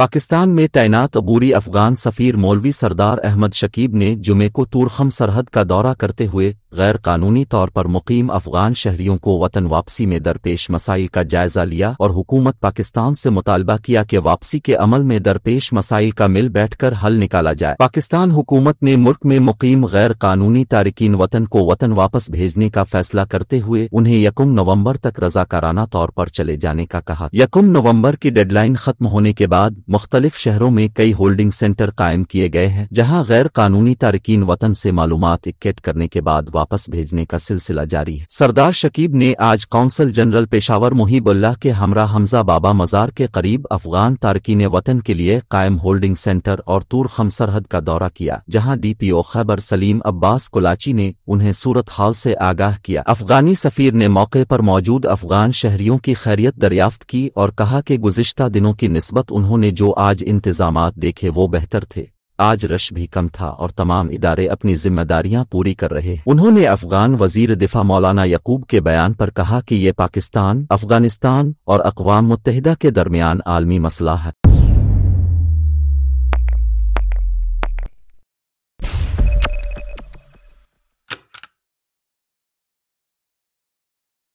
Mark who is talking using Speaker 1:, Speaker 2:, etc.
Speaker 1: पाकिस्तान में तैनात अबूरी अफगान सफ़ीर मौलवी सरदार अहमद शकीब ने जुमे को तूरखम सरहद का दौरा करते हुए गैर कानूनी तौर पर मुकीम अफगान शहरियों को वतन वापसी में दरपेश मसाइल का जायजा लिया और हुकूमत पाकिस्तान से मुतालबा किया कि वापसी के अमल में दरपेश मसाइल का मिल बैठकर हल निकाला जाए पाकिस्तान हुकूमत ने मुल्क में मुकीम गैर कानूनी तारकिन वतन को वतन वापस भेजने का फैसला करते हुए उन्हें यकुम नवम्बर तक रजाकाराना तौर पर चले जाने का कहा यकुम नवम्बर की डेडलाइन खत्म होने के बाद मुख्तलिफ शहरों में कई होल्डिंग सेंटर कायम किए गए हैं जहाँ गैर कानूनी तारकिन वतन से मालूम इक्केट करने के बाद वापस भेजने का सिलसिला जारी है सरदार शकीब ने आज कौंसल जनरल पेशावर मुहिबुल्लाह के हमरा हमजा बाबा मजार के करीब अफगान तारकिन वतन के लिए कायम होल्डिंग सेंटर और तूर खम सरहद का दौरा किया जहां डीपीओ खैबर सलीम अब्बास कोलाची ने उन्हें सूरत हाल से आगाह किया अफगानी सफीर ने मौके पर मौजूद अफगान शहरियों की खैरियत दरियाफ्त की और कहा कि गुजश्ता दिनों की नस्बत उन्होंने जो आज इंतजाम देखे वो बेहतर थे आज रश भी कम था और तमाम इदारे अपनी जिम्मेदारियां पूरी कर रहे उन्होंने अफगान वजीर दिफा मौलाना यकूब के बयान पर कहा कि ये पाकिस्तान अफगानिस्तान और अकवा मुतहदा के दरमियान आलमी मसला है